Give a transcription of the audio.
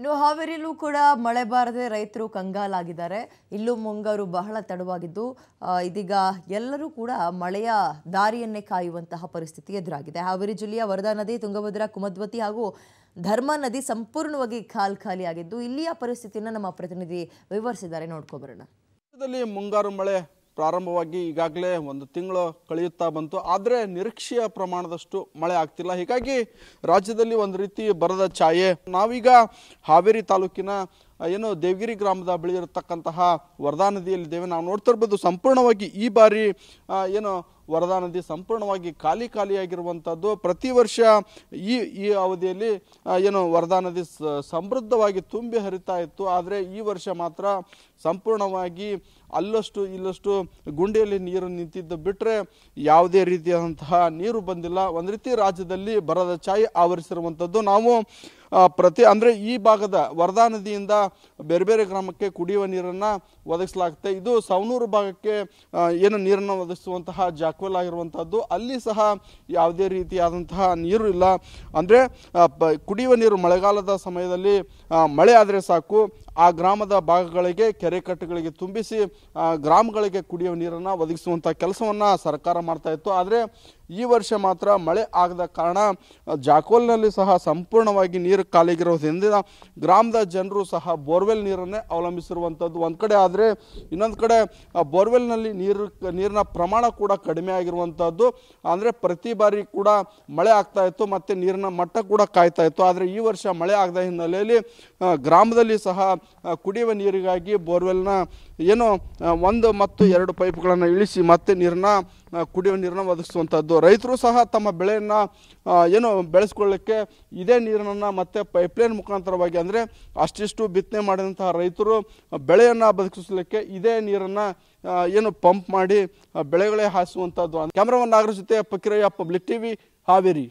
ಇನ್ನು ಹಾವೇರಿಯಲ್ಲೂ ಕೂಡ ಮಳೆ ಬಾರದೆ ರೈತರು ಕಂಗಾಲಾಗಿದ್ದಾರೆ ಇಲ್ಲೂ ಮುಂಗಾರು ಬಹಳ ತಡವಾಗಿದ್ದು ಇದೀಗ ಎಲ್ಲರೂ ಕೂಡ ಮಳೆಯ ದಾರಿಯನ್ನೇ ಕಾಯುವಂತಹ ಪರಿಸ್ಥಿತಿ ಎದುರಾಗಿದೆ ಹಾವೇರಿ ಜಿಲ್ಲೆಯ ವರದಾ ನದಿ ತುಂಗಭದ್ರಾ ಕುಮದ್ವತಿ ಹಾಗೂ ಧರ್ಮ ನದಿ ಸಂಪೂರ್ಣವಾಗಿ ಖಾಲ್ ಖಾಲಿಯಾಗಿದ್ದು ಇಲ್ಲಿಯ ಪರಿಸ್ಥಿತಿಯನ್ನು ನಮ್ಮ ಪ್ರತಿನಿಧಿ ವಿವರಿಸಿದ್ದಾರೆ ನೋಡ್ಕೊಬರೋಣ ಮುಂಗಾರು ಮಳೆ ಪ್ರಾರಂಭವಾಗಿ ಈಗಾಗಲೇ ಒಂದು ತಿಂಗಳು ಕಳೆಯುತ್ತಾ ಬಂತು ಆದರೆ ನಿರೀಕ್ಷೆಯ ಪ್ರಮಾಣದಷ್ಟು ಮಳೆ ಆಗ್ತಿಲ್ಲ ಹೀಗಾಗಿ ರಾಜ್ಯದಲ್ಲಿ ಒಂದು ರೀತಿ ಬರದ ಛಾಯೆ ನಾವೀಗ ಹಾವೇರಿ ತಾಲೂಕಿನ ಏನು ದೇವಗಿರಿ ಗ್ರಾಮದ ಬಳಿ ಇರತಕ್ಕಂತಹ ವರದಾ ನದಿಯಲ್ಲಿ ದೇವೆ ನಾವು ನೋಡ್ತಾ ಇರ್ಬೋದು ಸಂಪೂರ್ಣವಾಗಿ ಈ ಬಾರಿ ಏನು ವರದಾ ನದಿ ಸಂಪೂರ್ಣವಾಗಿ ಖಾಲಿ ಖಾಲಿಯಾಗಿರುವಂಥದ್ದು ಪ್ರತಿ ವರ್ಷ ಈ ಈ ಅವಧಿಯಲ್ಲಿ ಏನು ವರದಾ ನದಿ ಸಮೃದ್ಧವಾಗಿ ತುಂಬಿ ಹರಿತಾ ಇತ್ತು ಆದರೆ ಈ ವರ್ಷ ಮಾತ್ರ ಸಂಪೂರ್ಣವಾಗಿ ಅಲ್ಲಷ್ಟು ಇಲ್ಲಷ್ಟು ಗುಂಡಿಯಲ್ಲಿ ನೀರು ನಿಂತಿದ್ದು ಬಿಟ್ಟರೆ ಯಾವುದೇ ರೀತಿಯಾದಂತಹ ನೀರು ಬಂದಿಲ್ಲ ಒಂದು ರೀತಿ ರಾಜ್ಯದಲ್ಲಿ ಬರದ ಛಾಯೆ ಆವರಿಸಿರುವಂಥದ್ದು ನಾವು ಪ್ರತಿ ಅಂದರೆ ಈ ಭಾಗದ ವರದಾ ನದಿಯಿಂದ ಬೇರೆ ಬೇರೆ ಗ್ರಾಮಕ್ಕೆ ಕುಡಿಯುವ ನೀರನ್ನು ಒದಗಿಸಲಾಗುತ್ತೆ ಇದು ಸವನೂರು ಭಾಗಕ್ಕೆ ಏನು ನೀರನ್ನು ಒದಗಿಸುವಂತಹ ಜಾಕ್ವೆಲ್ ಆಗಿರುವಂಥದ್ದು ಅಲ್ಲಿ ಸಹ ಯಾವುದೇ ರೀತಿಯಾದಂತಹ ನೀರು ಇಲ್ಲ ಅಂದರೆ ಕುಡಿಯುವ ನೀರು ಮಳೆಗಾಲದ ಸಮಯದಲ್ಲಿ ಮಳೆ ಆದರೆ ಸಾಕು ಆ ಗ್ರಾಮದ ಭಾಗಗಳಿಗೆ ಕೆರೆ ಕಟ್ಟೆಗಳಿಗೆ ತುಂಬಿಸಿ ಗ್ರಾಮಗಳಿಗೆ ಕುಡಿಯುವ ನೀರನ್ನು ಒದಗಿಸುವಂಥ ಕೆಲಸವನ್ನು ಸರ್ಕಾರ ಮಾಡ್ತಾ ಇತ್ತು ಆದರೆ ಈ ವರ್ಷ ಮಾತ್ರ ಮಳೆ ಆಗದ ಕಾರಣ ಜಾಕೋಲ್ನಲ್ಲಿ ಸಹ ಸಂಪೂರ್ಣವಾಗಿ ನೀರು ಖಾಲಿಗಿರೋದ್ರಿಂದ ಗ್ರಾಮದ ಜನರು ಸಹ ಬೋರ್ವೆಲ್ ನೀರನ್ನೇ ಅವಲಂಬಿಸಿರುವಂಥದ್ದು ಒಂದು ಕಡೆ ಆದರೆ ಇನ್ನೊಂದು ಕಡೆ ಬೋರ್ವೆಲ್ನಲ್ಲಿ ನೀರು ನೀರಿನ ಪ್ರಮಾಣ ಕೂಡ ಕಡಿಮೆ ಆಗಿರುವಂಥದ್ದು ಅಂದರೆ ಪ್ರತಿ ಬಾರಿ ಕೂಡ ಮಳೆ ಆಗ್ತಾ ಇತ್ತು ಮತ್ತು ನೀರಿನ ಮಟ್ಟ ಕೂಡ ಕಾಯ್ತಾ ಇತ್ತು ಆದರೆ ಈ ವರ್ಷ ಮಳೆ ಆಗದ ಹಿನ್ನೆಲೆಯಲ್ಲಿ ಗ್ರಾಮದಲ್ಲಿ ಸಹ ಕುಡಿಯುವ ನೀರಿಗಾಗಿ ಬೋರ್ವೆಲ್ನ ಏನು ಒಂದು ಮತ್ತು ಎರಡು ಪೈಪ್ಗಳನ್ನು ಇಳಿಸಿ ಮತ್ತೆ ನೀರನ್ನ ಕುಡಿಯುವ ನೀರನ್ನು ಒದಗಿಸುವಂಥದ್ದು ರೈತರು ಸಹ ತಮ್ಮ ಬೆಳೆಯನ್ನು ಏನು ಬೆಳೆಸ್ಕೊಳ್ಳಿಕ್ಕೆ ಇದೇ ನೀರನ್ನು ಮತ್ತೆ ಪೈಪ್ಲೈನ್ ಮುಖಾಂತರವಾಗಿ ಅಂದರೆ ಅಷ್ಟಿಷ್ಟು ಬಿತ್ತನೆ ಮಾಡಿದಂತಹ ರೈತರು ಬೆಳೆಯನ್ನು ಬದುಕಿಸಲಿಕ್ಕೆ ಇದೇ ನೀರನ್ನು ಏನು ಪಂಪ್ ಮಾಡಿ ಬೆಳೆಗಳೇ ಹಾಸುವಂಥದ್ದು ಕ್ಯಾಮ್ರಾಮನ್ ನಾಗರ ಜೊತೆ ಪಕ್ಕಿರಯ್ಯ ಪಬ್ಲಿಕ್ ಟಿವಿ ಹಾವೇರಿ